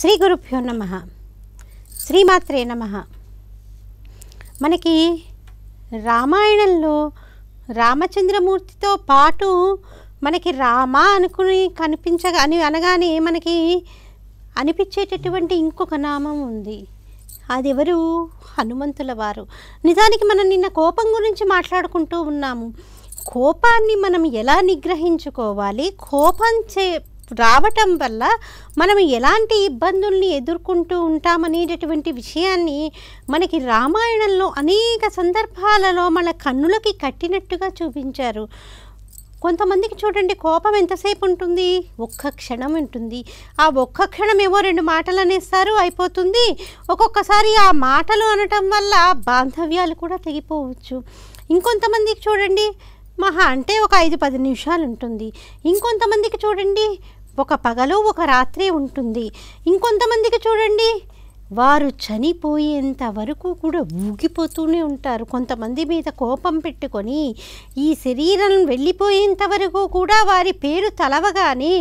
శ్రీ గురుభ్యో నమ శ్రీమాత్రే నమ మనకి రామాయణంలో రామచంద్రమూర్తితో పాటు మనకి రామ అనుకుని కనిపించగా అని అనగానే మనకి అనిపించేటటువంటి ఇంకొక నామం ఉంది అదెవరు హనుమంతుల వారు నిజానికి మనం నిన్న కోపం గురించి మాట్లాడుకుంటూ ఉన్నాము కోపాన్ని మనం ఎలా నిగ్రహించుకోవాలి కోపం చే రావటం వల్ల మనం ఎలాంటి ఇబ్బందుల్ని ఎదుర్కొంటూ ఉంటామనేటటువంటి విషయాన్ని మనకి రామాయణంలో అనేక సందర్భాలలో మన కన్నులకి కట్టినట్టుగా చూపించారు కొంతమందికి చూడండి కోపం ఎంతసేపు ఉంటుంది ఒక్క క్షణం ఉంటుంది ఆ ఒక్క క్షణం ఏమో రెండు మాటలు అనేస్తారు అయిపోతుంది ఒక్కొక్కసారి ఆ మాటలు అనటం వల్ల బాంధవ్యాలు కూడా తెగిపోవచ్చు ఇంకొంతమందికి చూడండి మహా అంటే ఒక ఐదు పది నిమిషాలు ఉంటుంది ఇంకొంతమందికి చూడండి ఒక పగలు ఒక రాత్రి ఉంటుంది ఇంకొంతమందికి చూడండి వారు చనిపోయేంత వరకు కూడా ఊగిపోతూనే ఉంటారు కొంతమంది మీద కోపం పెట్టుకొని ఈ శరీరం వెళ్ళిపోయేంత వరకు కూడా వారి పేరు తలవగానే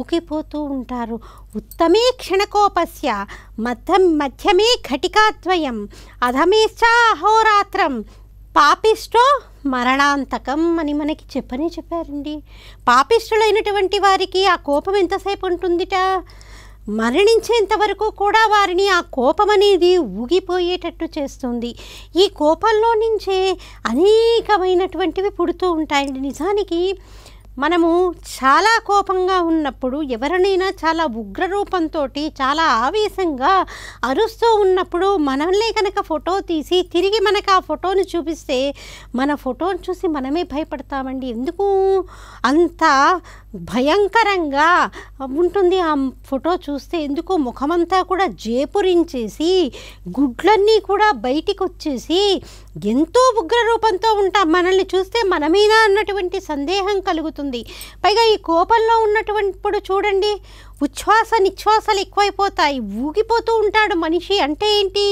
ఊగిపోతూ ఉంటారు ఉత్తమే క్షణకోపస్య మధ్య మధ్యమే ఘటికాద్వయం అధమేశ్చా అహోరాత్రం పాపిష్టో మరణాంతకం అని మనకి చెప్పని చెప్పారండి పాపిష్టులైనటువంటి వారికి ఆ కోపం ఎంతసేపు ఉంటుందిట మరణించేంత వరకు కూడా వారిని ఆ కోపం అనేది ఊగిపోయేటట్టు చేస్తుంది ఈ కోపంలో నుంచే అనేకమైనటువంటివి పుడుతూ ఉంటాయండి నిజానికి మనము చాలా కోపంగా ఉన్నప్పుడు ఎవరినైనా చాలా ఉగ్రరూపంతో చాలా ఆవేశంగా అరుస్తూ ఉన్నప్పుడు మనల్ని కనుక ఫోటో తీసి తిరిగి మనకు ఆ ఫోటోని చూపిస్తే మన ఫోటోని చూసి మనమే భయపడతామండి ఎందుకు అంత భయంకరంగా ఉంటుంది ఆ ఫోటో చూస్తే ఎందుకు ముఖమంతా కూడా జేపురించేసి గుడ్లన్నీ కూడా బయటికి వచ్చేసి ఎంతో ఉగ్రరూపంతో ఉంటాం మనల్ని చూస్తే మనమేనా అన్నటువంటి సందేహం కలుగుతుంది ఉంటుంది పైగా ఈ కోపంలో ఉన్నటువంటిప్పుడు చూడండి ఉచ్ఛ్వాస నిశ్వాసాలు ఎక్కువైపోతాయి ఊగిపోతూ ఉంటాడు మనిషి అంటే ఏంటి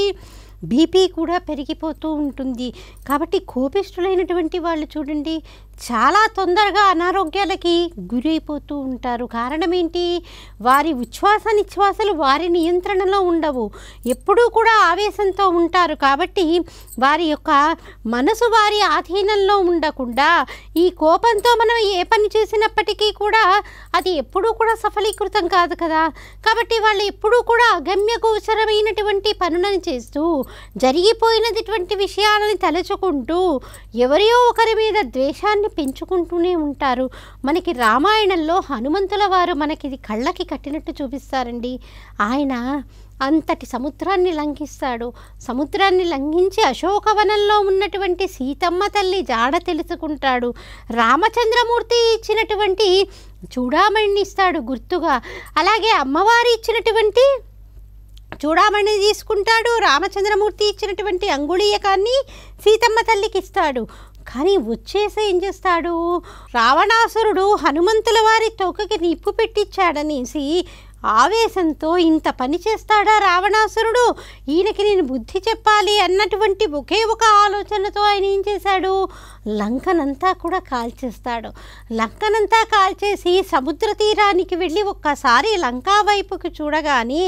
బీపీ కూడా పెరిగిపోతూ ఉంటుంది కాబట్టి కోపిష్ఠులైనటువంటి వాళ్ళు చూడండి చాలా తొందరగా అనారోగ్యాలకి గురైపోతూ ఉంటారు కారణం ఏంటి వారి ఉచ్ఛ్వాస నిశ్వాసలు వారి నియంత్రణలో ఉండవు ఎప్పుడూ కూడా ఆవేశంతో ఉంటారు కాబట్టి వారి యొక్క మనసు వారి ఆధీనంలో ఉండకుండా ఈ కోపంతో మనం ఏ పని చేసినప్పటికీ కూడా అది ఎప్పుడూ కూడా సఫలీకృతం కాదు కదా కాబట్టి వాళ్ళు ఎప్పుడూ కూడా అగమ్య గోచరమైనటువంటి పనులను చేస్తూ జరిగిపోయినటువంటి విషయాలని తలచుకుంటూ ఎవరియో ఒకరి మీద ద్వేషాన్ని ఆశను పెంచుకుంటూనే ఉంటారు మనకి రామాయణంలో హనుమంతుల వారు మనకి ఇది కళ్ళకి కట్టినట్టు చూపిస్తారండి ఆయన అంతటి సముద్రాన్ని లంఘిస్తాడు సముద్రాన్ని లంఘించి అశోకవనంలో ఉన్నటువంటి సీతమ్మ తల్లి జాడ తెలుసుకుంటాడు రామచంద్రమూర్తి ఇచ్చినటువంటి చూడామణిని ఇస్తాడు గుర్తుగా అలాగే అమ్మవారి ఇచ్చినటువంటి చూడామణి తీసుకుంటాడు రామచంద్రమూర్తి ఇచ్చినటువంటి అంగుళీయకాన్ని సీతమ్మ తల్లికి ఇస్తాడు కానీ వచ్చేసే ఏం చేస్తాడు రావణాసురుడు హనుమంతుల వారి తోకకి నిప్పు పెట్టించాడనేసి ఆవేశంతో ఇంత పని చేస్తాడా రావణాసురుడు ఈయనకి నేను బుద్ధి చెప్పాలి అన్నటువంటి ఒకే ఒక ఆలోచనతో ఆయన ఏం చేశాడు లంకనంతా కూడా కాల్చేస్తాడు లంకనంతా కాల్చేసి సముద్ర తీరానికి వెళ్ళి ఒక్కసారి లంకా వైపుకి చూడగానే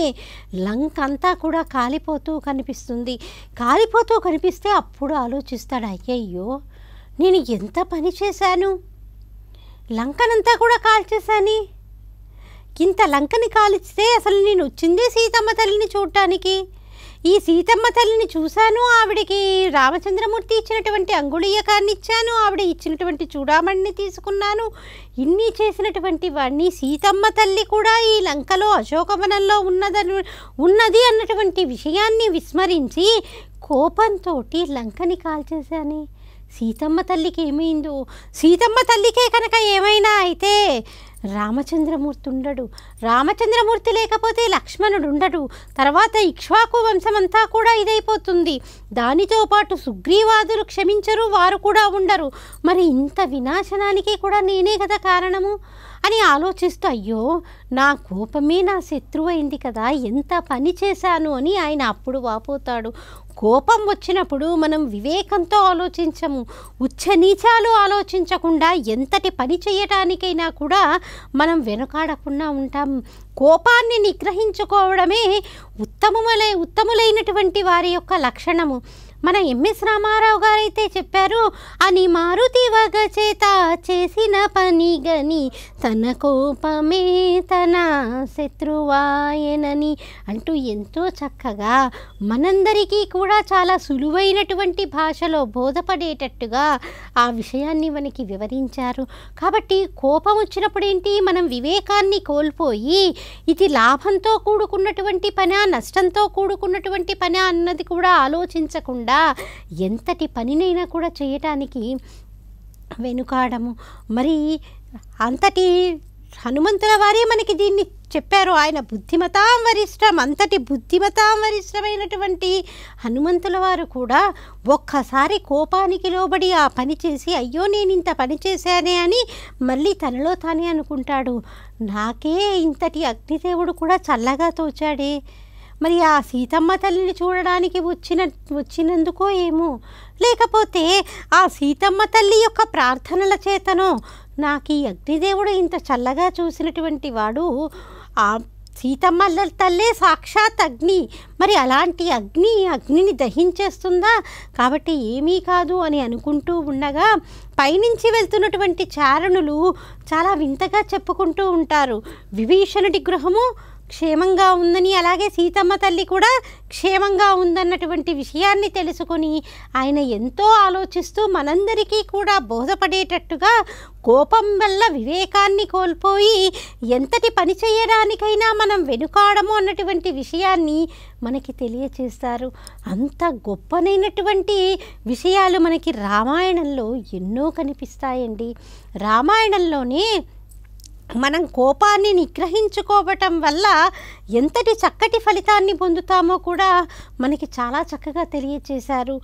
లంక అంతా కూడా కాలిపోతూ కనిపిస్తుంది కాలిపోతూ కనిపిస్తే అప్పుడు ఆలోచిస్తాడు అయ్యయ్యో నేను ఎంత పని చేశాను లంకనంతా కూడా కాల్చేశాని ఇంత లంకని కాల్చితే అసలు నేను వచ్చింది సీతమ్మ తల్లిని చూడటానికి ఈ సీతమ్మ తల్లిని చూశాను ఆవిడకి రామచంద్రమూర్తి ఇచ్చినటువంటి అంగుళీయకాన్ని ఇచ్చాను ఆవిడ ఇచ్చినటువంటి చూడామణిని తీసుకున్నాను ఇన్ని చేసినటువంటి వాడిని సీతమ్మ తల్లి కూడా ఈ లంకలో అశోకవనంలో ఉన్నదని ఉన్నది అన్నటువంటి విషయాన్ని విస్మరించి కోపంతో లంకని కాల్చేశాను సీతమ్మ తల్లికి ఏమైందో సీతమ్మ తల్లికే కనుక ఏమైనా అయితే రామచంద్రమూర్తి ఉండడు రామచంద్రమూర్తి లేకపోతే లక్ష్మణుడు ఉండడు తర్వాత ఇక్ష్వాకు వంశమంతా కూడా ఇదైపోతుంది దానితో పాటు సుగ్రీవాదులు క్షమించరు వారు కూడా ఉండరు మరి ఇంత వినాశనానికి కూడా నేనే కదా కారణము అని ఆలోచిస్తూ అయ్యో నా కోపమే నా శత్రువు అయింది కదా ఎంత పని చేశాను అని ఆయన అప్పుడు వాపోతాడు కోపం వచ్చినప్పుడు మనం వివేకంతో ఆలోచించము ఉచ్చనీచాలు ఆలోచించకుండా ఎంతటి పని చేయటానికైనా కూడా మనం వెనుకాడకుండా ఉంటాం కోపాన్ని నిగ్రహించుకోవడమే ఉత్తమములై ఉత్తములైనటువంటి వారి యొక్క లక్షణము మన ఎంఎస్ రామారావు గారైతే చెప్పారు అని మారుతి వగచేత చేసిన పని గని తన కోపమే తన శత్రువాయనని అంటూ ఎంతో చక్కగా మనందరికీ కూడా చాలా సులువైనటువంటి భాషలో బోధపడేటట్టుగా ఆ విషయాన్ని మనకి వివరించారు కాబట్టి కోపం వచ్చినప్పుడు ఏంటి మనం వివేకాన్ని కోల్పోయి ఇది లాభంతో కూడుకున్నటువంటి పని నష్టంతో కూడుకున్నటువంటి పని అన్నది కూడా ఆలోచించకుండా కాకుండా ఎంతటి పనినైనా కూడా చేయటానికి వెనుకాడము మరి అంతటి హనుమంతుల వారే మనకి దీన్ని చెప్పారు ఆయన బుద్ధిమతాం వరిష్టం అంతటి బుద్ధిమతాం వరిష్టమైనటువంటి హనుమంతుల వారు కూడా ఒక్కసారి కోపానికి లోబడి ఆ పని చేసి అయ్యో నేను ఇంత పని చేశానే అని మళ్ళీ తనలో తానే అనుకుంటాడు నాకే ఇంతటి అగ్నిదేవుడు కూడా చల్లగా తోచాడే మరి ఆ సీతమ్మ తల్లిని చూడడానికి వచ్చిన వచ్చినందుకో ఏమో లేకపోతే ఆ సీతమ్మ తల్లి యొక్క ప్రార్థనల చేతనో నాకు ఈ అగ్నిదేవుడు ఇంత చల్లగా చూసినటువంటి వాడు ఆ సీతమ్మ తల్లే సాక్షాత్ అగ్ని మరి అలాంటి అగ్ని అగ్నిని దహించేస్తుందా కాబట్టి ఏమీ కాదు అని అనుకుంటూ ఉండగా పైనుంచి వెళ్తున్నటువంటి చారణులు చాలా వింతగా చెప్పుకుంటూ ఉంటారు విభీషణుడి గృహము క్షేమంగా ఉందని అలాగే సీతమ్మ తల్లి కూడా క్షేమంగా ఉందన్నటువంటి విషయాన్ని తెలుసుకొని ఆయన ఎంతో ఆలోచిస్తూ మనందరికీ కూడా బోధపడేటట్టుగా కోపం వల్ల వివేకాన్ని కోల్పోయి ఎంతటి పని చేయడానికైనా మనం వెనుకాడము అన్నటువంటి విషయాన్ని మనకి తెలియచేస్తారు అంత గొప్పనైనటువంటి విషయాలు మనకి రామాయణంలో ఎన్నో కనిపిస్తాయండి రామాయణంలోనే మనం కోపాన్ని నిగ్రహించుకోవటం వల్ల ఎంతటి చక్కటి ఫలితాన్ని పొందుతామో కూడా మనకి చాలా చక్కగా తెలియచేశారు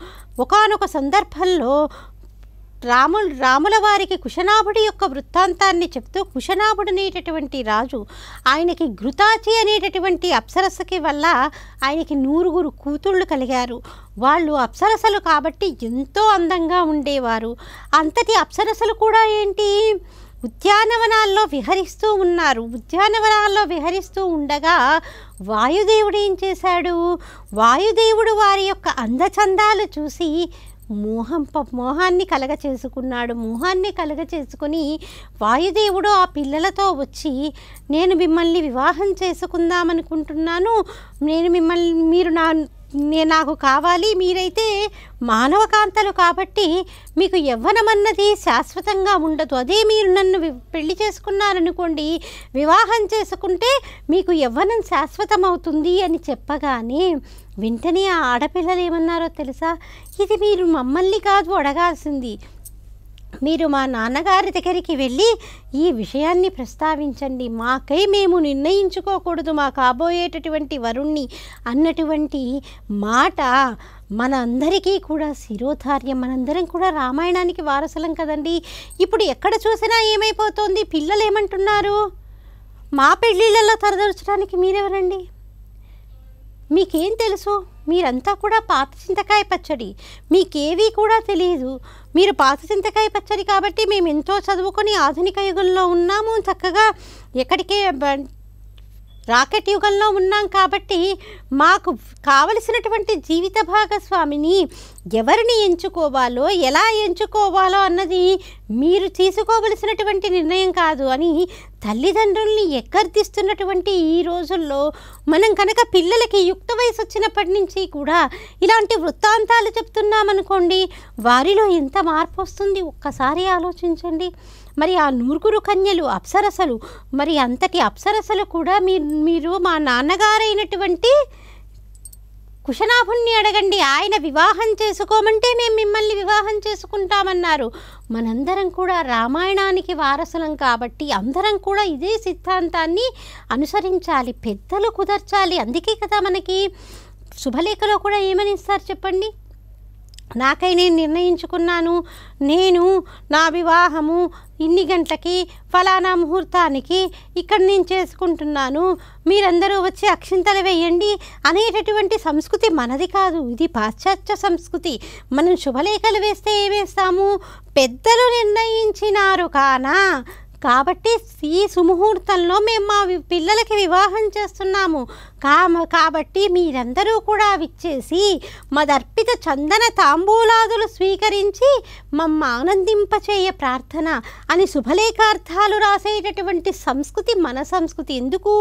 ఒకనొక సందర్భంలో రాములు రాముల వారికి కుశనాభుడి యొక్క వృత్తాంతాన్ని చెప్తూ కుశనాభుడు అనేటటువంటి రాజు ఆయనకి ఘృతాచి అనేటటువంటి అప్సరసకి వల్ల ఆయనకి నూరుగురు కూతుళ్ళు కలిగారు వాళ్ళు అప్సరసలు కాబట్టి ఎంతో అందంగా ఉండేవారు అంతటి అప్సరసలు కూడా ఏంటి ఉద్యానవనాల్లో విహరిస్తూ ఉన్నారు ఉద్యానవనాల్లో విహరిస్తూ ఉండగా వాయుదేవుడు ఏం చేశాడు వాయుదేవుడు వారి యొక్క అందచందాలు చూసి మోహం మోహాన్ని కలగ చేసుకున్నాడు మోహాన్ని కలగ చేసుకుని వాయుదేవుడు ఆ పిల్లలతో వచ్చి నేను మిమ్మల్ని వివాహం చేసుకుందామనుకుంటున్నాను నేను మిమ్మల్ని మీరు నా నేను నాకు కావాలి మీరైతే మానవ కాంతలు కాబట్టి మీకు యవ్వనమన్నది శాశ్వతంగా ఉండదు అదే మీరు నన్ను పెళ్లి చేసుకున్నారనుకోండి వివాహం చేసుకుంటే మీకు యవ్వనం శాశ్వతమవుతుంది అని చెప్పగానే వెంటనే ఆ ఆడపిల్లలు ఏమన్నారో తెలుసా ఇది మీరు మమ్మల్ని కాదు అడగాల్సింది మీరు మా నాన్నగారి దగ్గరికి వెళ్ళి ఈ విషయాన్ని ప్రస్తావించండి మాకై మేము నిర్ణయించుకోకూడదు మా కాబోయేటటువంటి వరుణ్ణి అన్నటువంటి మాట మన అందరికీ కూడా శిరోధార్యం మనందరం కూడా రామాయణానికి వారసులం కదండి ఇప్పుడు ఎక్కడ చూసినా ఏమైపోతుంది పిల్లలు ఏమంటున్నారు మా పెళ్ళిళ్ళల్లో తరదర్చడానికి మీరెవరండి మీకేం తెలుసు మీరంతా కూడా పాత చింతకాయ పచ్చడి మీకేవీ కూడా తెలియదు మీరు పాత చింతకాయ పచ్చడి కాబట్టి మేము ఎంతో చదువుకొని ఆధునిక యుగంలో ఉన్నాము చక్కగా ఎక్కడికే రాకెట్ యుగంలో ఉన్నాం కాబట్టి మాకు కావలసినటువంటి జీవిత భాగస్వామిని ఎవరిని ఎంచుకోవాలో ఎలా ఎంచుకోవాలో అన్నది మీరు తీసుకోవలసినటువంటి నిర్ణయం కాదు అని తల్లిదండ్రుల్ని ఎక్కర్తిస్తున్నటువంటి ఈ రోజుల్లో మనం కనుక పిల్లలకి యుక్త వయసు వచ్చినప్పటి నుంచి కూడా ఇలాంటి వృత్తాంతాలు చెప్తున్నామనుకోండి వారిలో ఎంత మార్పు వస్తుంది ఒక్కసారి ఆలోచించండి మరి ఆ నూరుగురు కన్యలు అప్సరసలు మరి అంతటి అప్సరసలు కూడా మీరు మీరు మా నాన్నగారైనటువంటి కుశనాభుణ్ణి అడగండి ఆయన వివాహం చేసుకోమంటే మేము మిమ్మల్ని వివాహం చేసుకుంటామన్నారు మనందరం కూడా రామాయణానికి వారసులం కాబట్టి అందరం కూడా ఇదే సిద్ధాంతాన్ని అనుసరించాలి పెద్దలు కుదర్చాలి అందుకే కదా మనకి శుభలేఖలో కూడా ఏమని ఇస్తారు చెప్పండి నాకై నేను నిర్ణయించుకున్నాను నేను నా వివాహము ఇన్ని గంటలకి ఫలానా ముహూర్తానికి ఇక్కడ నేను చేసుకుంటున్నాను మీరందరూ వచ్చి అక్షింతలు వేయండి అనేటటువంటి సంస్కృతి మనది కాదు ఇది పాశ్చాత్య సంస్కృతి మనం శుభలేఖలు వేస్తే ఏమేస్తాము పెద్దలు నిర్ణయించినారు కానా కాబట్టి ఈ సుముహూర్తంలో మేము మా పిల్లలకి వివాహం చేస్తున్నాము కా కాబట్టి మీరందరూ కూడా విచ్చేసి మదర్పిత చందన తాంబూలాదులు స్వీకరించి మమ్మ ఆనందింపచేయ ప్రార్థన అని శుభలేఖార్థాలు రాసేటటువంటి సంస్కృతి మన సంస్కృతి ఎందుకు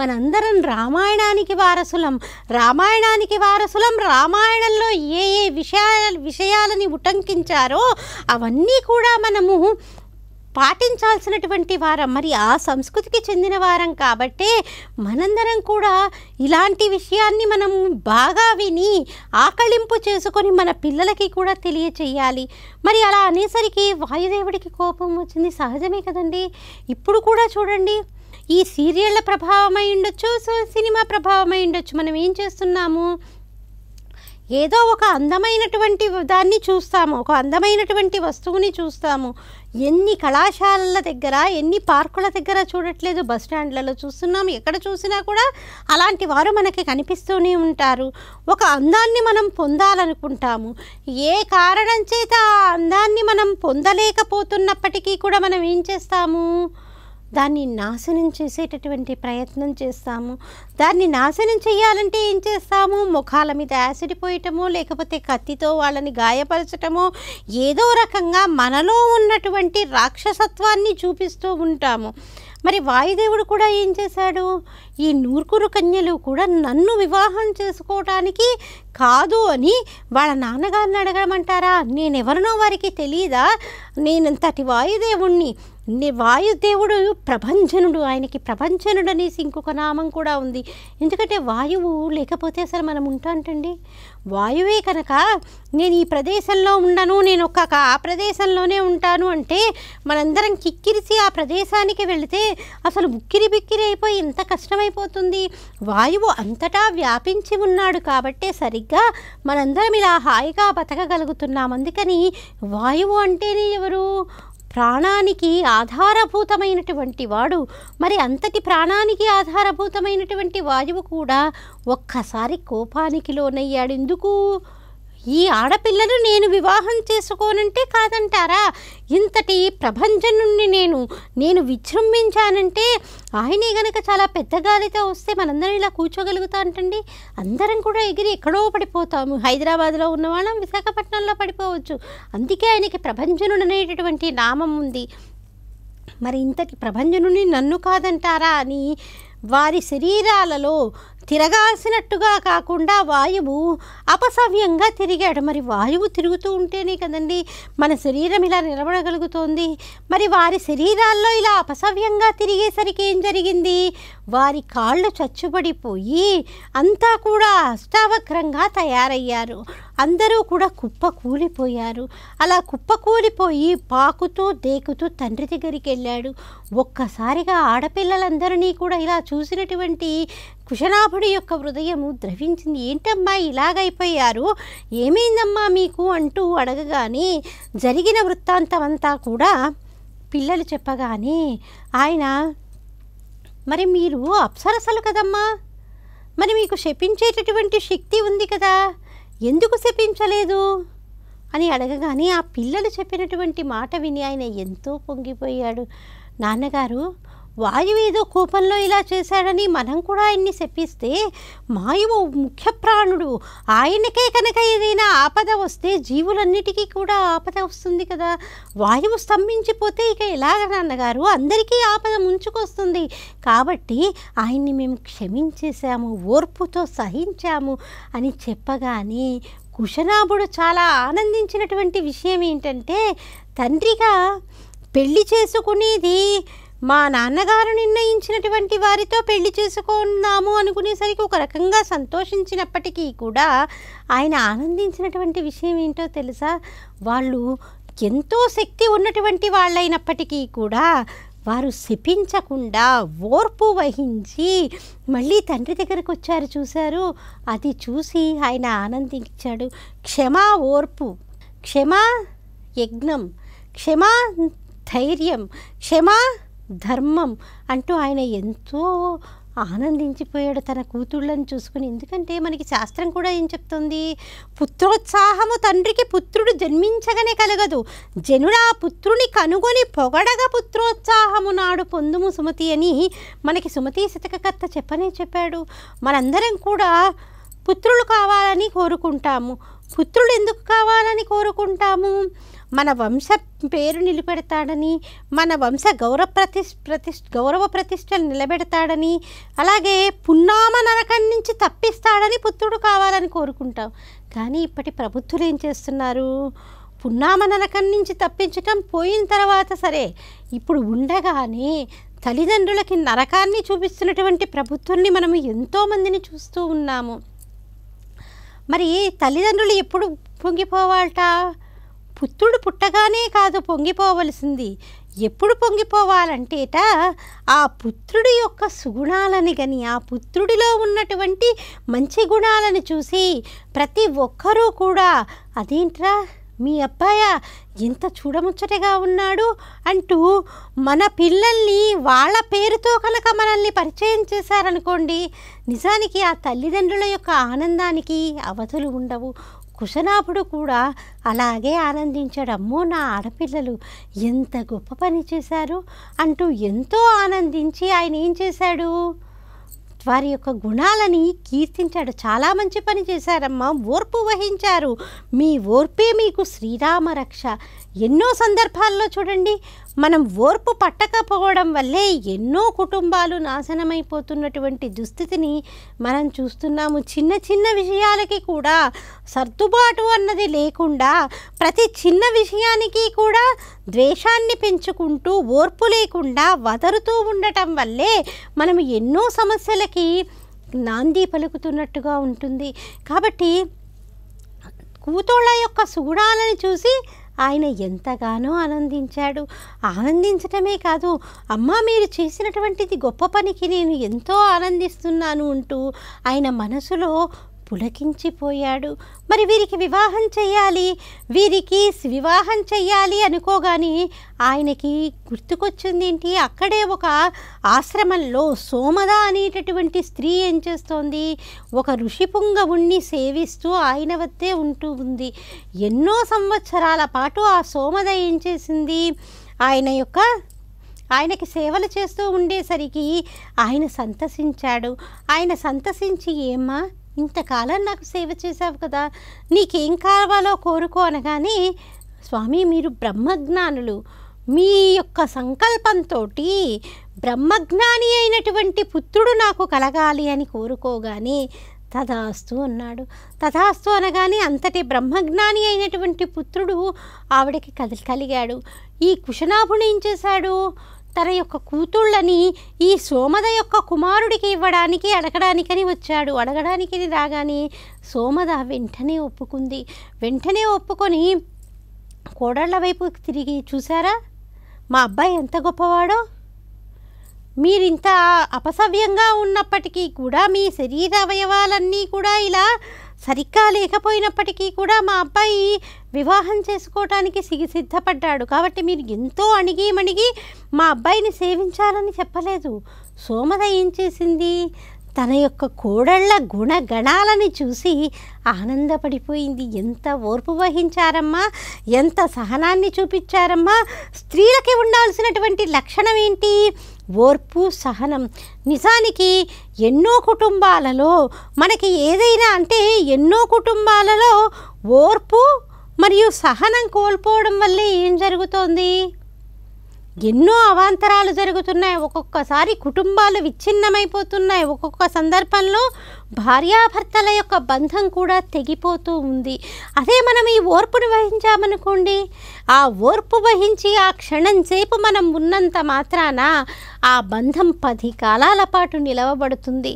మనందరం రామాయణానికి వారసులం రామాయణానికి వారసులం రామాయణంలో ఏ ఏ విషయా విషయాలని ఉటంకించారో అవన్నీ కూడా మనము పాటించాల్సినటువంటి వారం మరి ఆ సంస్కృతికి చెందిన వారం కాబట్టే మనందరం కూడా ఇలాంటి విషయాన్ని మనం బాగా విని ఆకళింపు చేసుకొని మన పిల్లలకి కూడా తెలియచేయాలి మరి అలా అనేసరికి వాయుదేవుడికి కోపం వచ్చింది సహజమే కదండి ఇప్పుడు కూడా చూడండి ఈ ప్రభావం ప్రభావమై ఉండొచ్చు సినిమా ప్రభావమై ఉండొచ్చు మనం ఏం చేస్తున్నాము ఏదో ఒక అందమైనటువంటి దాన్ని చూస్తాము ఒక అందమైనటువంటి వస్తువుని చూస్తాము ఎన్ని కళాశాలల దగ్గర ఎన్ని పార్కుల దగ్గర చూడట్లేదు బస్ స్టాండ్లలో చూస్తున్నాము ఎక్కడ చూసినా కూడా అలాంటి వారు మనకి కనిపిస్తూనే ఉంటారు ఒక అందాన్ని మనం పొందాలనుకుంటాము ఏ కారణం చేత ఆ అందాన్ని మనం పొందలేకపోతున్నప్పటికీ కూడా మనం ఏం చేస్తాము దాన్ని నాశనం చేసేటటువంటి ప్రయత్నం చేస్తాము దాన్ని నాశనం చేయాలంటే ఏం చేస్తాము ముఖాల మీద యాసిడ్ పోయటము లేకపోతే కత్తితో వాళ్ళని గాయపరచటము ఏదో రకంగా మనలో ఉన్నటువంటి రాక్షసత్వాన్ని చూపిస్తూ ఉంటాము మరి వాయుదేవుడు కూడా ఏం చేశాడు ఈ నూర్కురు కన్యలు కూడా నన్ను వివాహం చేసుకోవటానికి కాదు అని వాళ్ళ నాన్నగారిని అడగమంటారా నేనెవరినో వారికి తెలియదా నేనంతటి వాయుదేవుణ్ణి వాయుదేవుడు ప్రభంజనుడు ఆయనకి ప్రభంజనుడు అనేసి ఇంకొక నామం కూడా ఉంది ఎందుకంటే వాయువు లేకపోతే అసలు మనం ఉంటాంటండి వాయువే కనుక నేను ఈ ప్రదేశంలో ఉండను నేను ఒక్క ఆ ప్రదేశంలోనే ఉంటాను అంటే మనందరం కిక్కిరిసి ఆ ప్రదేశానికి వెళితే అసలు ఉక్కిరి బిక్కిరి అయిపోయి ఎంత కష్టమైపోతుంది వాయువు అంతటా వ్యాపించి ఉన్నాడు కాబట్టే సరిగ్గా మనందరం ఇలా హాయిగా బతకగలుగుతున్నాం అందుకని వాయువు అంటేనే ఎవరు ప్రాణానికి ఆధారభూతమైనటువంటి వాడు మరి అంతటి ప్రాణానికి ఆధారభూతమైనటువంటి వాయువు కూడా ఒక్కసారి కోపానికి లోనయ్యాడు ఎందుకు ఈ ఆడపిల్లను నేను వివాహం చేసుకోనంటే కాదంటారా ఇంతటి ప్రభంజం నుండి నేను నేను విజృంభించానంటే ఆయనే గనక చాలా పెద్ద గాలితో వస్తే మనందరం ఇలా కూర్చోగలుగుతా అంటండి అందరం కూడా ఎగిరి ఎక్కడో పడిపోతాము హైదరాబాద్లో ఉన్నవాళ్ళం విశాఖపట్నంలో పడిపోవచ్చు అందుకే ఆయనకి ప్రభంజనుడు అనేటటువంటి నామం ఉంది మరి ఇంతటి ప్రభంజనుని నన్ను కాదంటారా అని వారి శరీరాలలో తిరగాల్సినట్టుగా కాకుండా వాయువు అపసవ్యంగా తిరిగాడు మరి వాయువు తిరుగుతూ ఉంటేనే కదండి మన శరీరం ఇలా నిలబడగలుగుతోంది మరి వారి శరీరాల్లో ఇలా అపసవ్యంగా తిరిగేసరికి ఏం జరిగింది వారి కాళ్ళు చచ్చుబడిపోయి అంతా కూడా అష్టావక్రంగా తయారయ్యారు అందరూ కూడా కుప్ప కూలిపోయారు అలా కుప్ప కూలిపోయి పాకుతూ దేకుతూ తండ్రి దగ్గరికి వెళ్ళాడు ఒక్కసారిగా ఆడపిల్లలందరినీ కూడా ఇలా చూసినటువంటి కుశనాభుడి యొక్క హృదయము ద్రవించింది ఏంటమ్మా ఇలాగైపోయారు ఏమైందమ్మా మీకు అంటూ అడగగానే జరిగిన వృత్తాంతమంతా కూడా పిల్లలు చెప్పగానే ఆయన మరి మీరు అప్సరసలు కదమ్మా మరి మీకు శపించేటటువంటి శక్తి ఉంది కదా ఎందుకు శపించలేదు అని అడగగానే ఆ పిల్లలు చెప్పినటువంటి మాట విని ఆయన ఎంతో పొంగిపోయాడు నాన్నగారు వాయువు ఏదో కోపంలో ఇలా చేశాడని మనం కూడా ఆయన్ని చెప్పిస్తే మాయువు ముఖ్య ప్రాణుడు ఆయనకే కనుక ఏదైనా ఆపద వస్తే జీవులన్నిటికీ కూడా ఆపద వస్తుంది కదా వాయువు స్తంభించిపోతే ఇక ఎలాగ నాన్నగారు అందరికీ ఆపద ముంచుకొస్తుంది కాబట్టి ఆయన్ని మేము క్షమించేశాము ఓర్పుతో సహించాము అని చెప్పగానే కుశనాభుడు చాలా ఆనందించినటువంటి విషయం ఏంటంటే తండ్రిగా పెళ్లి చేసుకునేది మా నాన్నగారు నిర్ణయించినటువంటి వారితో పెళ్లి చేసుకున్నాము అనుకునేసరికి ఒక రకంగా సంతోషించినప్పటికీ కూడా ఆయన ఆనందించినటువంటి విషయం ఏంటో తెలుసా వాళ్ళు ఎంతో శక్తి ఉన్నటువంటి వాళ్ళైనప్పటికీ కూడా వారు శపించకుండా ఓర్పు వహించి మళ్ళీ తండ్రి దగ్గరకు వచ్చారు చూశారు అది చూసి ఆయన ఆనందించాడు క్షమా ఓర్పు క్షమా యజ్ఞం క్షమా ధైర్యం క్షమా ధర్మం అంటూ ఆయన ఎంతో ఆనందించిపోయాడు తన కూతుళ్ళని చూసుకుని ఎందుకంటే మనకి శాస్త్రం కూడా ఏం చెప్తుంది పుత్రోత్సాహము తండ్రికి పుత్రుడు జన్మించగానే కలగదు జనుడా పుత్రుని కనుగొని పొగడగా పుత్రోత్సాహము నాడు పొందుము సుమతి అని మనకి సుమతి శతకకర్త చెప్పనే చెప్పాడు మనందరం కూడా పుత్రులు కావాలని కోరుకుంటాము పుత్రుడు ఎందుకు కావాలని కోరుకుంటాము మన వంశ పేరు నిలబెడతాడని మన వంశ గౌరవ ప్రతి ప్రతి గౌరవ ప్రతిష్టలు నిలబెడతాడని అలాగే పున్నామ నరకం నుంచి తప్పిస్తాడని పుత్రుడు కావాలని కోరుకుంటాం కానీ ఇప్పటి ప్రభుత్వులు ఏం చేస్తున్నారు పున్నామ నరకం నుంచి తప్పించటం పోయిన తర్వాత సరే ఇప్పుడు ఉండగానే తల్లిదండ్రులకి నరకాన్ని చూపిస్తున్నటువంటి ప్రభుత్వాన్ని మనం ఎంతోమందిని చూస్తూ ఉన్నాము మరి తల్లిదండ్రులు ఎప్పుడు పొంగిపోవాలట పుత్రుడు పుట్టగానే కాదు పొంగిపోవలసింది ఎప్పుడు పొంగిపోవాలంటేట ఆ పుత్రుడి యొక్క సుగుణాలని కానీ ఆ పుత్రుడిలో ఉన్నటువంటి మంచి గుణాలను చూసి ప్రతి ఒక్కరూ కూడా అదేంట్రా మీ అబ్బాయా ఎంత చూడముచ్చటగా ఉన్నాడు అంటూ మన పిల్లల్ని వాళ్ళ పేరుతో కనుక మనల్ని పరిచయం చేశారనుకోండి నిజానికి ఆ తల్లిదండ్రుల యొక్క ఆనందానికి అవధులు ఉండవు కుశనాభుడు కూడా అలాగే ఆనందించాడు అమ్మో నా ఆడపిల్లలు ఎంత గొప్ప పని చేశారు అంటూ ఎంతో ఆనందించి ఆయన ఏం చేశాడు వారి యొక్క గుణాలని కీర్తించాడు చాలా మంచి పని చేశారమ్మా ఓర్పు వహించారు మీ ఓర్పే మీకు శ్రీరామ రక్ష ఎన్నో సందర్భాల్లో చూడండి మనం ఓర్పు పట్టకపోవడం వల్లే ఎన్నో కుటుంబాలు నాశనమైపోతున్నటువంటి దుస్థితిని మనం చూస్తున్నాము చిన్న చిన్న విషయాలకి కూడా సర్దుబాటు అన్నది లేకుండా ప్రతి చిన్న విషయానికి కూడా ద్వేషాన్ని పెంచుకుంటూ ఓర్పు లేకుండా వదరుతూ ఉండటం వల్లే మనం ఎన్నో సమస్యలకి నాంది పలుకుతున్నట్టుగా ఉంటుంది కాబట్టి కూతోళ్ళ యొక్క సుగుణాలను చూసి ఆయన ఎంతగానో ఆనందించాడు ఆనందించటమే కాదు అమ్మ మీరు చేసినటువంటిది గొప్ప పనికి నేను ఎంతో ఆనందిస్తున్నాను అంటూ ఆయన మనసులో పులకించిపోయాడు మరి వీరికి వివాహం చెయ్యాలి వీరికి వివాహం చెయ్యాలి అనుకోగాని ఆయనకి గుర్తుకొచ్చింది ఏంటి అక్కడే ఒక ఆశ్రమంలో సోమద అనేటటువంటి స్త్రీ ఏం చేస్తోంది ఒక పుంగవుణ్ణి సేవిస్తూ ఆయన వద్దే ఉంటూ ఉంది ఎన్నో సంవత్సరాల పాటు ఆ సోమద ఏం చేసింది ఆయన యొక్క ఆయనకి సేవలు చేస్తూ ఉండేసరికి ఆయన సంతసించాడు ఆయన సంతసించి ఏమ్మా ఇంతకాలం నాకు సేవ చేశావు కదా నీకేం కావాలో కోరుకో అనగానే స్వామి మీరు బ్రహ్మజ్ఞానులు మీ యొక్క సంకల్పంతో బ్రహ్మజ్ఞాని అయినటువంటి పుత్రుడు నాకు కలగాలి అని కోరుకోగానే తదాస్తు అన్నాడు తదాస్తు అనగానే అంతటి బ్రహ్మజ్ఞాని అయినటువంటి పుత్రుడు ఆవిడకి కది కలిగాడు ఈ కుషనాభుడు ఏం చేశాడు తన యొక్క కూతుళ్ళని ఈ సోమద యొక్క కుమారుడికి ఇవ్వడానికి అడగడానికని వచ్చాడు అడగడానికి రాగానే సోమద వెంటనే ఒప్పుకుంది వెంటనే ఒప్పుకొని కోడళ్ల వైపు తిరిగి చూసారా మా అబ్బాయి ఎంత గొప్పవాడో మీరింత అపసవ్యంగా ఉన్నప్పటికీ కూడా మీ శరీర అవయవాలన్నీ కూడా ఇలా సరిగ్గా లేకపోయినప్పటికీ కూడా మా అబ్బాయి వివాహం చేసుకోవటానికి సిగి సిద్ధపడ్డాడు కాబట్టి మీరు ఎంతో అణిగి మణిగి మా అబ్బాయిని సేవించాలని చెప్పలేదు సోమద ఏం చేసింది తన యొక్క కోడళ్ల గుణగణాలని చూసి ఆనందపడిపోయింది ఎంత ఓర్పు వహించారమ్మా ఎంత సహనాన్ని చూపించారమ్మా స్త్రీలకి ఉండాల్సినటువంటి లక్షణం ఏంటి ఓర్పు సహనం నిజానికి ఎన్నో కుటుంబాలలో మనకి ఏదైనా అంటే ఎన్నో కుటుంబాలలో ఓర్పు మరియు సహనం కోల్పోవడం వల్లే ఏం జరుగుతోంది ఎన్నో అవాంతరాలు జరుగుతున్నాయి ఒక్కొక్కసారి కుటుంబాలు విచ్ఛిన్నమైపోతున్నాయి ఒక్కొక్క సందర్భంలో భార్యాభర్తల యొక్క బంధం కూడా తెగిపోతూ ఉంది అదే మనం ఈ ఓర్పును వహించామనుకోండి ఆ ఓర్పు వహించి ఆ క్షణం సేపు మనం ఉన్నంత మాత్రాన ఆ బంధం పది కాలాల పాటు నిలవబడుతుంది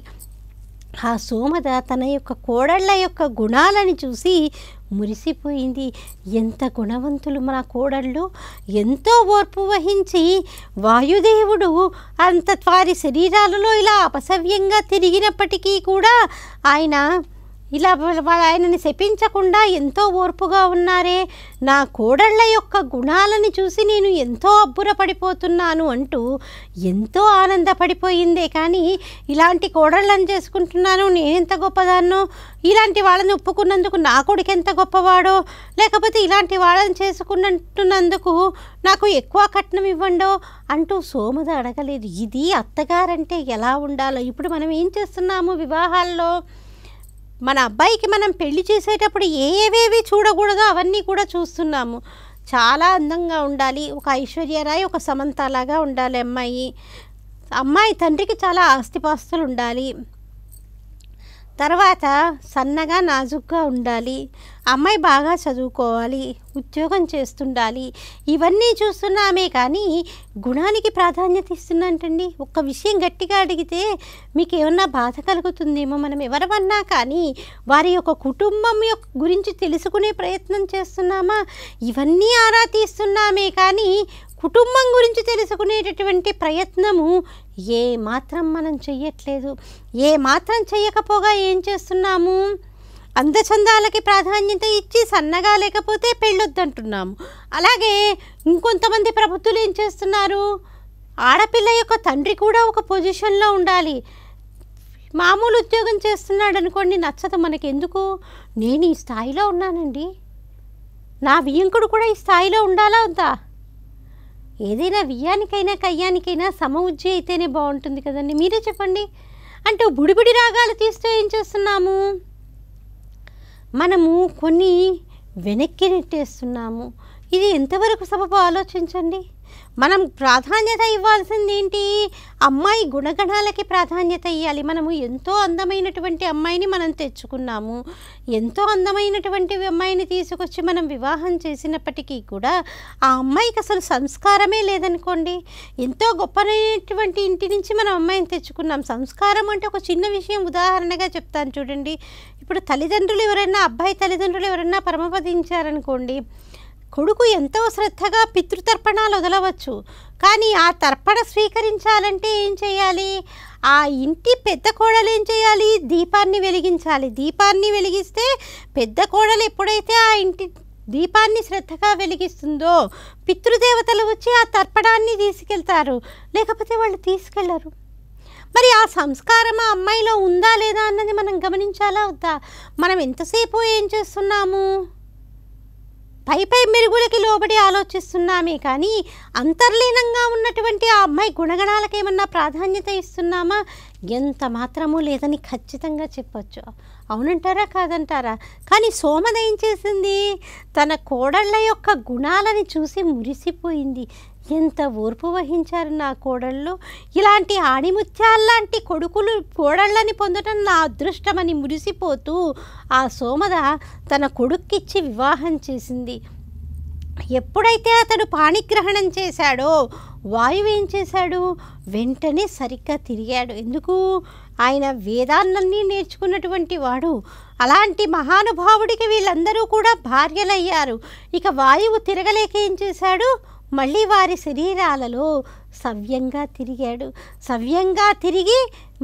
ఆ సోమద తన యొక్క కోడళ్ళ యొక్క గుణాలను చూసి మురిసిపోయింది ఎంత గుణవంతులు మన కోడళ్ళు ఎంతో ఓర్పు వహించి వాయుదేవుడు అంత వారి శరీరాలలో ఇలా అపసవ్యంగా తిరిగినప్పటికీ కూడా ఆయన ఇలా ఆయనని శపించకుండా ఎంతో ఓర్పుగా ఉన్నారే నా కోడళ్ళ యొక్క గుణాలని చూసి నేను ఎంతో అబ్బురపడిపోతున్నాను అంటూ ఎంతో ఆనందపడిపోయిందే కానీ ఇలాంటి కోడళ్ళని చేసుకుంటున్నాను నేనెంత గొప్పదాన్నో ఇలాంటి వాళ్ళని ఒప్పుకున్నందుకు నా కొడుకు ఎంత గొప్పవాడో లేకపోతే ఇలాంటి వాళ్ళని చేసుకున్నట్టున్నందుకు నాకు ఎక్కువ కట్నం ఇవ్వండో అంటూ సోమద అడగలేదు ఇది అత్తగారంటే ఎలా ఉండాలో ఇప్పుడు మనం ఏం చేస్తున్నాము వివాహాల్లో మన అబ్బాయికి మనం పెళ్లి చేసేటప్పుడు ఏవేవి చూడకూడదో అవన్నీ కూడా చూస్తున్నాము చాలా అందంగా ఉండాలి ఒక ఐశ్వర్యరాయ్ ఒక సమంతలాగా ఉండాలి అమ్మాయి అమ్మాయి తండ్రికి చాలా ఆస్తిపాస్తులు ఉండాలి తర్వాత సన్నగా నాజుగ్గా ఉండాలి అమ్మాయి బాగా చదువుకోవాలి ఉద్యోగం చేస్తుండాలి ఇవన్నీ చూస్తున్నామే కానీ గుణానికి ప్రాధాన్యత ఇస్తున్నాంటండి ఒక్క విషయం గట్టిగా అడిగితే మీకు ఏమన్నా బాధ కలుగుతుందేమో మనం ఎవరమన్నా కానీ వారి యొక్క కుటుంబం యొక్క గురించి తెలుసుకునే ప్రయత్నం చేస్తున్నామా ఇవన్నీ ఆరా తీస్తున్నామే కానీ కుటుంబం గురించి తెలుసుకునేటటువంటి ప్రయత్నము ఏ మాత్రం మనం చెయ్యట్లేదు ఏ మాత్రం చెయ్యకపోగా ఏం చేస్తున్నాము అందచందాలకి ప్రాధాన్యత ఇచ్చి సన్నగా లేకపోతే పెళ్ళొద్దంటున్నాము అలాగే ఇంకొంతమంది ప్రభుత్వులు ఏం చేస్తున్నారు ఆడపిల్ల యొక్క తండ్రి కూడా ఒక పొజిషన్లో ఉండాలి మామూలు ఉద్యోగం చేస్తున్నాడు అనుకోండి నచ్చదు మనకి ఎందుకు నేను ఈ స్థాయిలో ఉన్నానండి నా వియంకుడు కూడా ఈ స్థాయిలో ఉండాలా వద్దా ఏదైనా వియ్యానికైనా కయ్యానికైనా సమ ఉజ్జి అయితేనే బాగుంటుంది కదండి మీరే చెప్పండి అంటూ బుడిబుడి రాగాలు తీస్తూ ఏం చేస్తున్నాము మనము కొన్ని వెనక్కి నెట్టేస్తున్నాము ఇది ఎంతవరకు సబబో ఆలోచించండి మనం ప్రాధాన్యత ఇవ్వాల్సింది ఏంటి అమ్మాయి గుణగణాలకి ప్రాధాన్యత ఇవ్వాలి మనము ఎంతో అందమైనటువంటి అమ్మాయిని మనం తెచ్చుకున్నాము ఎంతో అందమైనటువంటి అమ్మాయిని తీసుకొచ్చి మనం వివాహం చేసినప్పటికీ కూడా ఆ అమ్మాయికి అసలు సంస్కారమే లేదనుకోండి ఎంతో గొప్పనైనటువంటి ఇంటి నుంచి మనం అమ్మాయిని తెచ్చుకున్నాం సంస్కారం అంటే ఒక చిన్న విషయం ఉదాహరణగా చెప్తాను చూడండి ఇప్పుడు తల్లిదండ్రులు ఎవరైనా అబ్బాయి తల్లిదండ్రులు ఎవరైనా పరమపదించారనుకోండి కొడుకు ఎంతో శ్రద్ధగా పితృతర్పణాలు వదలవచ్చు కానీ ఆ తర్పణ స్వీకరించాలంటే ఏం చేయాలి ఆ ఇంటి పెద్ద కోడలు ఏం చేయాలి దీపాన్ని వెలిగించాలి దీపాన్ని వెలిగిస్తే పెద్ద కోడలు ఎప్పుడైతే ఆ ఇంటి దీపాన్ని శ్రద్ధగా వెలిగిస్తుందో పితృదేవతలు వచ్చి ఆ తర్పణాన్ని తీసుకెళ్తారు లేకపోతే వాళ్ళు తీసుకెళ్లరు మరి ఆ సంస్కారం ఆ అమ్మాయిలో ఉందా లేదా అన్నది మనం గమనించాలా వద్దా మనం ఎంతసేపు ఏం చేస్తున్నాము పైపై మెరుగులకి లోబడి ఆలోచిస్తున్నామే కానీ అంతర్లీనంగా ఉన్నటువంటి ఆ అమ్మాయి గుణగణాలకేమన్నా ప్రాధాన్యత ఇస్తున్నామా ఎంత మాత్రము లేదని ఖచ్చితంగా చెప్పొచ్చు అవునంటారా కాదంటారా కానీ సోమదేం చేసింది తన కోడళ్ళ యొక్క గుణాలని చూసి మురిసిపోయింది ఎంత ఓర్పు వహించారు నా కోడళ్ళు ఇలాంటి ఆణిముత్యాల్లాంటి కొడుకులు కోడళ్ళని పొందటం నా అదృష్టమని మురిసిపోతూ ఆ సోమద తన కొడుక్కిచ్చి వివాహం చేసింది ఎప్పుడైతే అతడు పాణిగ్రహణం చేశాడో వాయువు ఏం చేశాడు వెంటనే సరిగ్గా తిరిగాడు ఎందుకు ఆయన వేదాన్నన్నీ నేర్చుకున్నటువంటి వాడు అలాంటి మహానుభావుడికి వీళ్ళందరూ కూడా భార్యలయ్యారు ఇక వాయువు తిరగలేక ఏం చేశాడు మళ్ళీ వారి శరీరాలలో సవ్యంగా తిరిగాడు సవ్యంగా తిరిగి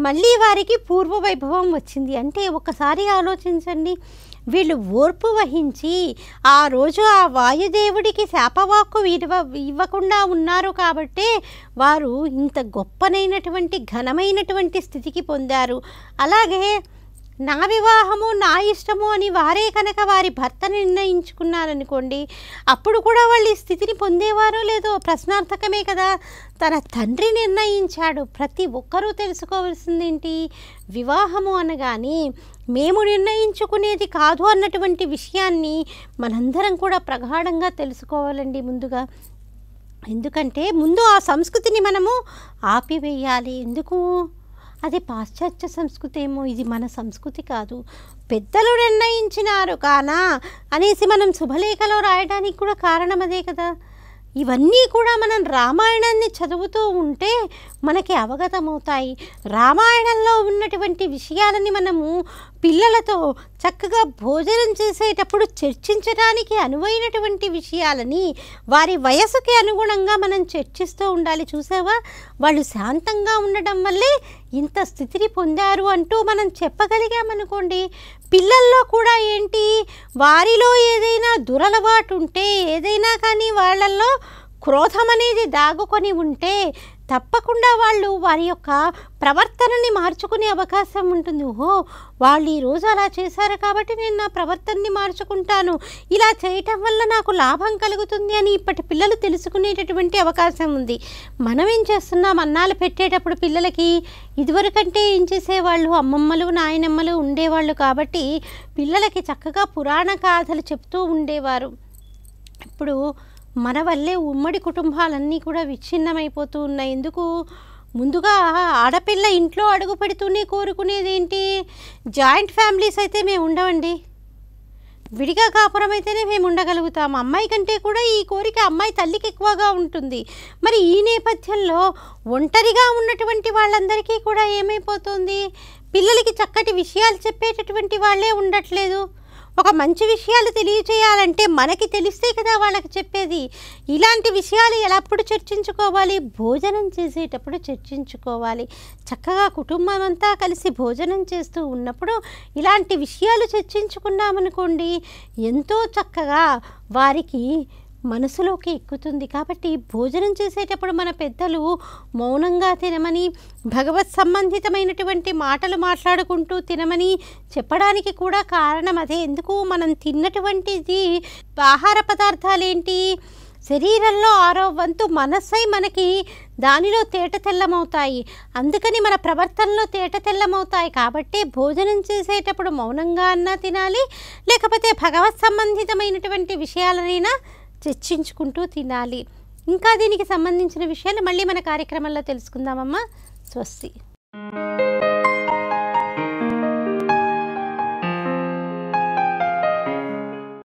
మళ్ళీ వారికి పూర్వ వైభవం వచ్చింది అంటే ఒకసారి ఆలోచించండి వీళ్ళు ఓర్పు వహించి ఆ రోజు ఆ వాయుదేవుడికి శాపవాక్కు ఇవ్వ ఇవ్వకుండా ఉన్నారు కాబట్టే వారు ఇంత గొప్పనైనటువంటి ఘనమైనటువంటి స్థితికి పొందారు అలాగే నా వివాహము నా ఇష్టము అని వారే కనుక వారి భర్త నిర్ణయించుకున్నారనుకోండి అప్పుడు కూడా వాళ్ళు ఈ స్థితిని పొందేవారో లేదో ప్రశ్నార్థకమే కదా తన తండ్రి నిర్ణయించాడు ప్రతి ఒక్కరూ తెలుసుకోవాల్సిందేంటి వివాహము అనగానే మేము నిర్ణయించుకునేది కాదు అన్నటువంటి విషయాన్ని మనందరం కూడా ప్రగాఢంగా తెలుసుకోవాలండి ముందుగా ఎందుకంటే ముందు ఆ సంస్కృతిని మనము ఆపివేయాలి ఎందుకు అదే పాశ్చాత్య సంస్కృతి ఏమో ఇది మన సంస్కృతి కాదు పెద్దలు నిర్ణయించినారు కానా అనేసి మనం శుభలేఖలో రాయడానికి కూడా కారణం అదే కదా ఇవన్నీ కూడా మనం రామాయణాన్ని చదువుతూ ఉంటే మనకి అవగతమవుతాయి రామాయణంలో ఉన్నటువంటి విషయాలని మనము పిల్లలతో చక్కగా భోజనం చేసేటప్పుడు చర్చించడానికి అనువైనటువంటి విషయాలని వారి వయసుకి అనుగుణంగా మనం చర్చిస్తూ ఉండాలి చూసావా వాళ్ళు శాంతంగా ఉండడం వల్లే ఇంత స్థితిని పొందారు అంటూ మనం చెప్పగలిగామనుకోండి పిల్లల్లో కూడా ఏంటి వారిలో ఏదైనా దురలవాటు ఉంటే ఏదైనా కానీ వాళ్ళల్లో క్రోధం అనేది దాగుకొని ఉంటే తప్పకుండా వాళ్ళు వారి యొక్క ప్రవర్తనని మార్చుకునే అవకాశం ఉంటుంది ఓహో వాళ్ళు ఈరోజు అలా చేశారు కాబట్టి నేను నా ప్రవర్తనని మార్చుకుంటాను ఇలా చేయటం వల్ల నాకు లాభం కలుగుతుంది అని ఇప్పటి పిల్లలు తెలుసుకునేటటువంటి అవకాశం ఉంది మనం ఏం చేస్తున్నాం అన్నాలు పెట్టేటప్పుడు పిల్లలకి ఇదివరకంటే ఏం చేసేవాళ్ళు అమ్మమ్మలు నాయనమ్మలు ఉండేవాళ్ళు కాబట్టి పిల్లలకి చక్కగా పురాణ కథలు చెప్తూ ఉండేవారు ఇప్పుడు మన వల్లే ఉమ్మడి కుటుంబాలన్నీ కూడా విచ్ఛిన్నమైపోతూ ఉన్నాయి ఎందుకు ముందుగా ఆడపిల్ల ఇంట్లో అడుగు పెడుతూనే కోరుకునేది ఏంటి జాయింట్ ఫ్యామిలీస్ అయితే మేము ఉండవండి విడిగా కాపురం అయితేనే మేము ఉండగలుగుతాం అమ్మాయి కంటే కూడా ఈ కోరిక అమ్మాయి తల్లికి ఎక్కువగా ఉంటుంది మరి ఈ నేపథ్యంలో ఒంటరిగా ఉన్నటువంటి వాళ్ళందరికీ కూడా ఏమైపోతుంది పిల్లలకి చక్కటి విషయాలు చెప్పేటటువంటి వాళ్ళే ఉండట్లేదు ఒక మంచి విషయాలు తెలియచేయాలంటే మనకి తెలిస్తే కదా వాళ్ళకి చెప్పేది ఇలాంటి విషయాలు ఎలాప్పుడు చర్చించుకోవాలి భోజనం చేసేటప్పుడు చర్చించుకోవాలి చక్కగా కుటుంబం అంతా కలిసి భోజనం చేస్తూ ఉన్నప్పుడు ఇలాంటి విషయాలు చర్చించుకున్నామనుకోండి ఎంతో చక్కగా వారికి మనసులోకి ఎక్కుతుంది కాబట్టి భోజనం చేసేటప్పుడు మన పెద్దలు మౌనంగా తినమని భగవత్ సంబంధితమైనటువంటి మాటలు మాట్లాడుకుంటూ తినమని చెప్పడానికి కూడా కారణం అదే ఎందుకు మనం తిన్నటువంటిది ఆహార పదార్థాలు ఏంటి శరీరంలో ఆరో వంతు మనస్సై మనకి దానిలో తేట తెల్లమవుతాయి అందుకని మన ప్రవర్తనలో తేట తెల్లమవుతాయి కాబట్టి భోజనం చేసేటప్పుడు మౌనంగా అన్నా తినాలి లేకపోతే భగవత్ సంబంధితమైనటువంటి విషయాలనైనా చర్చించుకుంటూ తినాలి ఇంకా దీనికి సంబంధించిన విషయాలు మళ్ళీ మన కార్యక్రమంలో తెలుసుకుందామమ్మా స్వస్తి